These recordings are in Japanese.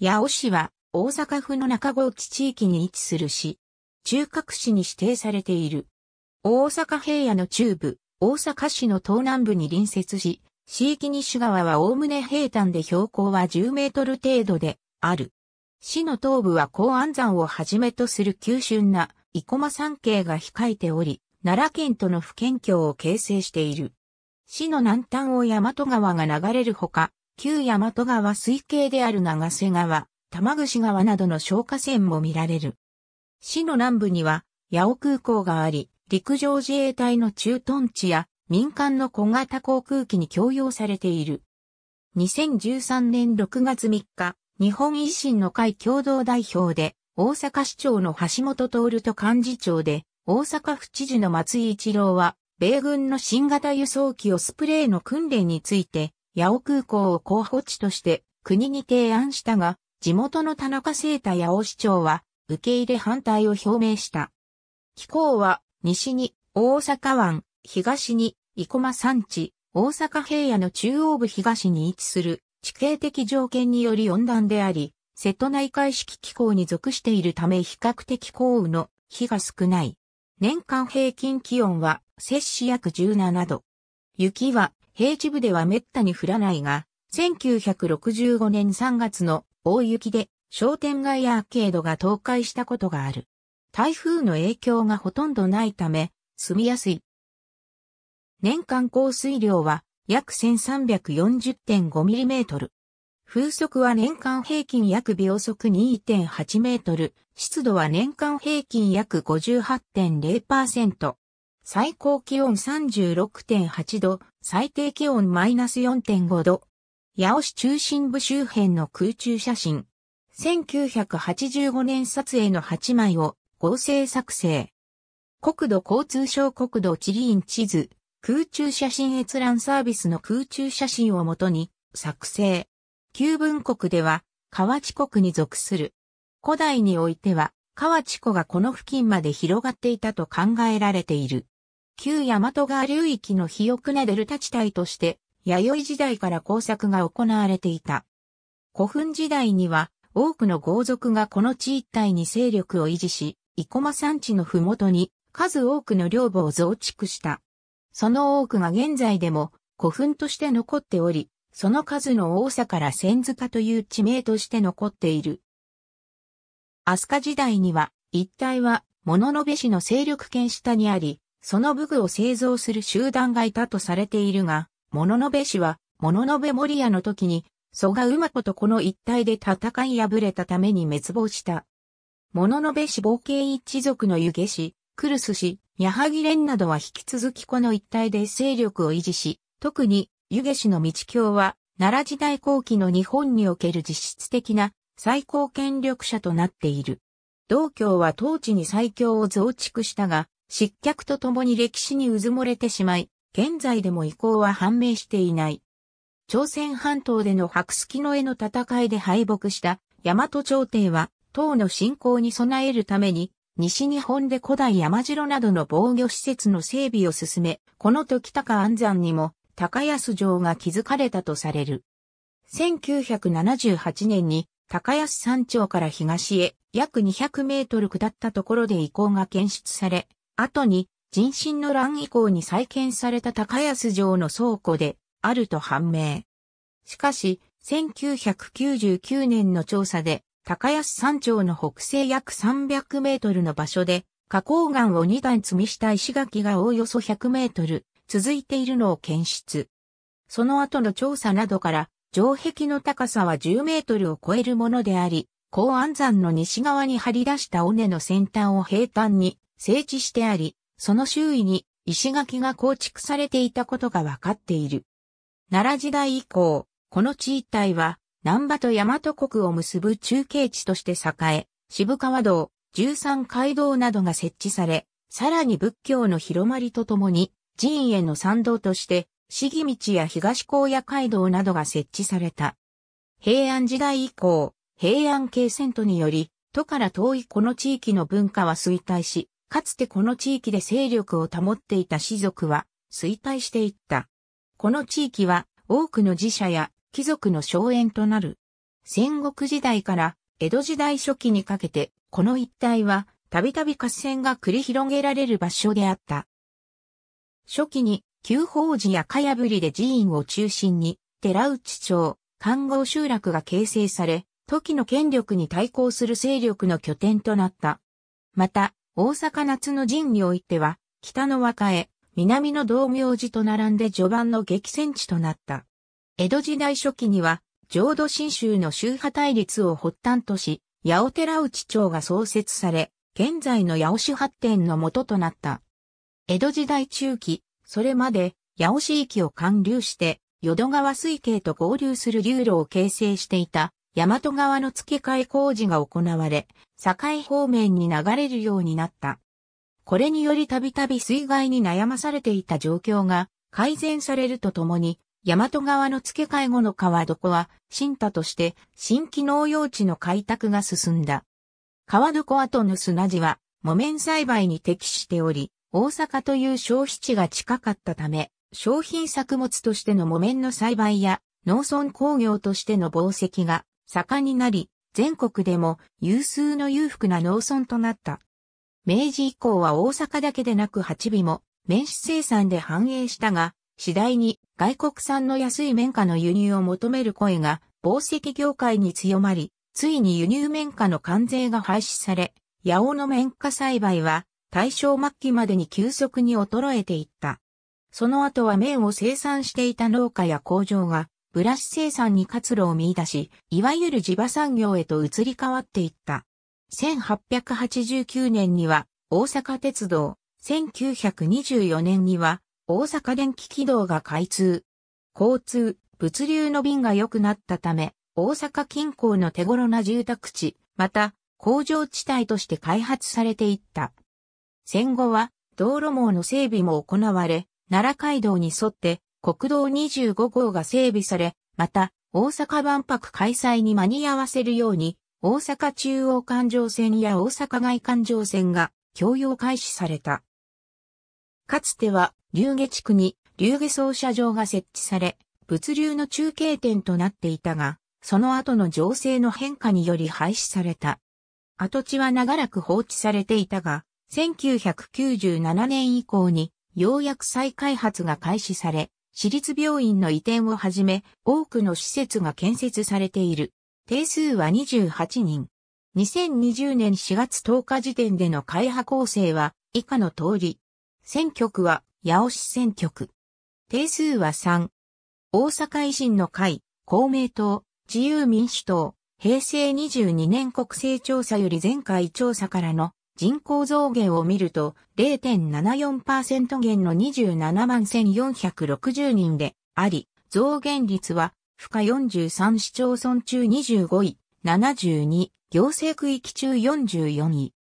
八尾市は大阪府の中郷内地域に位置する市。中核市に指定されている。大阪平野の中部、大阪市の東南部に隣接し、市域西側はおおむね平坦で標高は10メートル程度である。市の東部は高安山をはじめとする急峻な生駒山系が控えており、奈良県との府県境を形成している。市の南端を大和川が流れるほか、旧大和川水系である長瀬川、玉串川などの消火栓も見られる。市の南部には、八尾空港があり、陸上自衛隊の駐屯地や民間の小型航空機に供用されている。2013年6月3日、日本維新の会共同代表で、大阪市長の橋本徹と幹事長で、大阪府知事の松井一郎は、米軍の新型輸送機をスプレーの訓練について、八尾空港を候補地として国に提案したが、地元の田中聖太八尾市長は受け入れ反対を表明した。機構は西に大阪湾、東に生駒山地、大阪平野の中央部東に位置する地形的条件により温暖であり、瀬戸内海式気候に属しているため比較的降雨の日が少ない。年間平均気温は摂氏約17度。雪は平地部では滅多に降らないが、1965年3月の大雪で商店街やアーケードが倒壊したことがある。台風の影響がほとんどないため、住みやすい。年間降水量は約 1340.5mm。風速は年間平均約秒速2.8メートル、湿度は年間平均約58.0%。最高気温36.8度、最低気温マイナス4.5度。八尾市中心部周辺の空中写真。1985年撮影の8枚を合成作成。国土交通省国土地理院地図、空中写真閲覧サービスの空中写真をもとに作成。旧文国では河内国に属する。古代においては河内湖がこの付近まで広がっていたと考えられている。旧大和川流域の肥沃なデルタ地帯として、弥生時代から工作が行われていた。古墳時代には、多くの豪族がこの地一帯に勢力を維持し、生駒山地の麓に数多くの領母を増築した。その多くが現在でも古墳として残っており、その数の多さから千塚という地名として残っている。飛鳥時代には、一帯は、物部氏の勢力圏下にあり、その武具を製造する集団がいたとされているが、物の部氏は、物の部守屋の時に、蘇我馬子とこの一帯で戦い破れたために滅亡した。物の部氏冒険一族の湯下氏、クルス氏、矢作連などは引き続きこの一帯で勢力を維持し、特に湯下氏の道教は、奈良時代後期の日本における実質的な最高権力者となっている。道教は当地に最強を増築したが、失脚とともに歴史にうずもれてしまい、現在でも遺構は判明していない。朝鮮半島での白月の絵の戦いで敗北した大和朝廷は、唐の侵攻に備えるために、西日本で古代山城などの防御施設の整備を進め、この時高安山にも高安城が築かれたとされる。1978年に高安山頂から東へ約200メートル下ったところで遺構が検出され、後に、人身の乱以降に再建された高安城の倉庫で、あると判明。しかし、1999年の調査で、高安山頂の北西約300メートルの場所で、花崗岩を2段積みした石垣がおおよそ100メートル続いているのを検出。その後の調査などから、城壁の高さは10メートルを超えるものであり、高安山の西側に張り出した尾根の先端を平坦に整地してあり、その周囲に石垣が構築されていたことが分かっている。奈良時代以降、この地一帯は、南波と大和国を結ぶ中継地として栄え、渋川道、十三街道などが設置され、さらに仏教の広まりとともに、寺院への参道として、市議道や東高野街道などが設置された。平安時代以降、平安系遷都により、都から遠いこの地域の文化は衰退し、かつてこの地域で勢力を保っていた氏族は衰退していった。この地域は多くの寺社や貴族の荘園となる。戦国時代から江戸時代初期にかけて、この一帯はたびたび合戦が繰り広げられる場所であった。初期に旧法寺やかやぶりで寺院を中心に、寺内町、官号集落が形成され、時の権力に対抗する勢力の拠点となった。また、大阪夏の陣においては、北の若江、南の道明寺と並んで序盤の激戦地となった。江戸時代初期には、浄土真宗の宗派対立を発端とし、八尾寺内町が創設され、現在の八尾市発展の元となった。江戸時代中期、それまで八尾市域を貫流して、淀川水系と合流する流路を形成していた、大和川の付け替え工事が行われ、境方面に流れるようになった。これによりたびたび水害に悩まされていた状況が改善されるとともに、大和川の付け替え後の川床は、新田として新規農用地の開拓が進んだ。川床跡の砂地は、木綿栽培に適しており、大阪という消費地が近かったため、商品作物としての木綿の栽培や、農村工業としての紡績が盛んになり、全国でも有数の裕福な農村となった。明治以降は大阪だけでなく八尾も綿種生産で繁栄したが、次第に外国産の安い綿花の輸入を求める声が宝石業界に強まり、ついに輸入綿花の関税が廃止され、八尾の綿花栽培は大正末期までに急速に衰えていった。その後は綿を生産していた農家や工場がブラシ生産に活路を見出し、いわゆる地場産業へと移り変わっていった。1889年には大阪鉄道、1924年には大阪電気軌道が開通。交通、物流の便が良くなったため、大阪近郊の手頃な住宅地、また工場地帯として開発されていった。戦後は道路網の整備も行われ、奈良街道に沿って国道25号が整備され、また、大阪万博開催に間に合わせるように、大阪中央環状線や大阪外環状線が供用開始された。かつては、龍下地区に龍下操車場が設置され、物流の中継点となっていたが、その後の情勢の変化により廃止された。跡地は長らく放置されていたが、1997年以降にようやく再開発が開始され、私立病院の移転をはじめ、多くの施設が建設されている。定数は28人。2020年4月10日時点での会派構成は以下の通り。選挙区は八尾市選挙区。定数は3。大阪維新の会、公明党、自由民主党、平成22年国勢調査より前回調査からの人口増減を見ると0.74%減の27万1460人であり、増減率は負荷43市町村中25位、72行政区域中44位。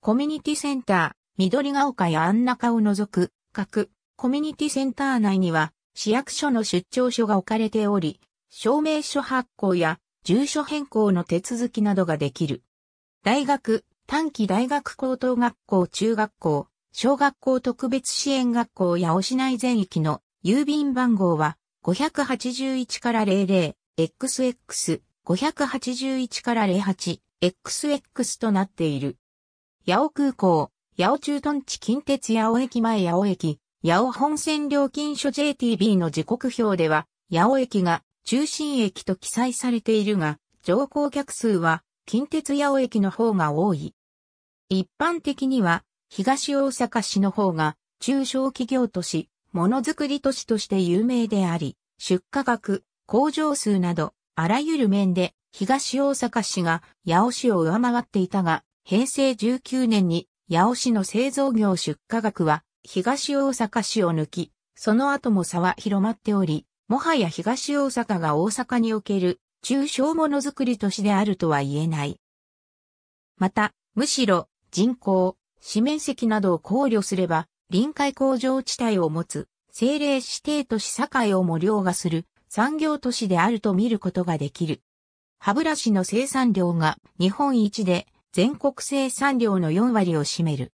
コミュニティセンター、緑ヶ丘や安中を除く各コミュニティセンター内には市役所の出張所が置かれており、証明書発行や住所変更の手続きなどができる。大学、短期大学高等学校中学校、小学校特別支援学校やお市内全域の郵便番号は581から 00XX、581から 08XX となっている。八尾空港、八尾駐屯地近鉄八尾駅前八尾駅、八尾本線料金所 JTB の時刻表では、八尾駅が中心駅と記載されているが、乗降客数は近鉄八尾駅の方が多い。一般的には、東大阪市の方が、中小企業都市、ものづくり都市として有名であり、出荷額、工場数など、あらゆる面で、東大阪市が八尾市を上回っていたが、平成19年に八尾市の製造業出荷額は東大阪市を抜き、その後も差は広まっており、もはや東大阪が大阪における中小ものづくり都市であるとは言えない。また、むしろ人口、市面積などを考慮すれば、臨海工場地帯を持つ、政令指定都市境をも凌駕する産業都市であると見ることができる。歯ブラシの生産量が日本一で全国生産量の4割を占める。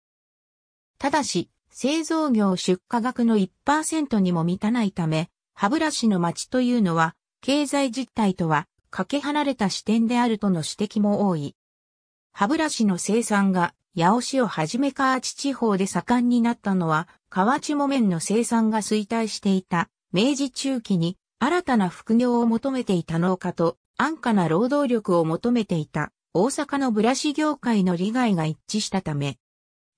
ただし、製造業出荷額の1%にも満たないため、歯ブラシの町というのは、経済実態とは、かけ離れた視点であるとの指摘も多い。歯ブラシの生産が八尾市をはじめ河内地方で盛んになったのは、河内木綿の生産が衰退していた明治中期に新たな副業を求めていた農家と安価な労働力を求めていた大阪のブラシ業界の利害が一致したため、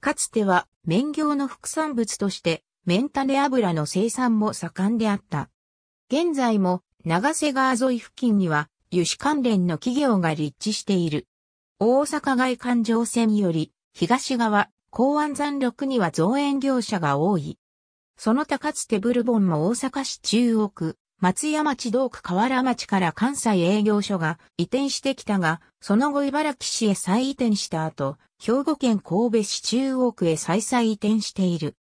かつては綿業の副産物として綿種油の生産も盛んであった。現在も長瀬川沿い付近には油脂関連の企業が立地している。大阪外環状線より東側、港湾山麓には造園業者が多い。その他かつてブルボンも大阪市中央区、松屋町道区河原町から関西営業所が移転してきたが、その後茨城市へ再移転した後、兵庫県神戸市中央区へ再々移転している。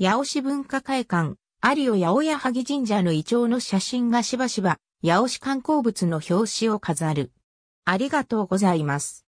八尾市文化会館、有尾八尾矢萩神社の胃腸の写真がしばしば、八尾市観光物の表紙を飾る。ありがとうございます。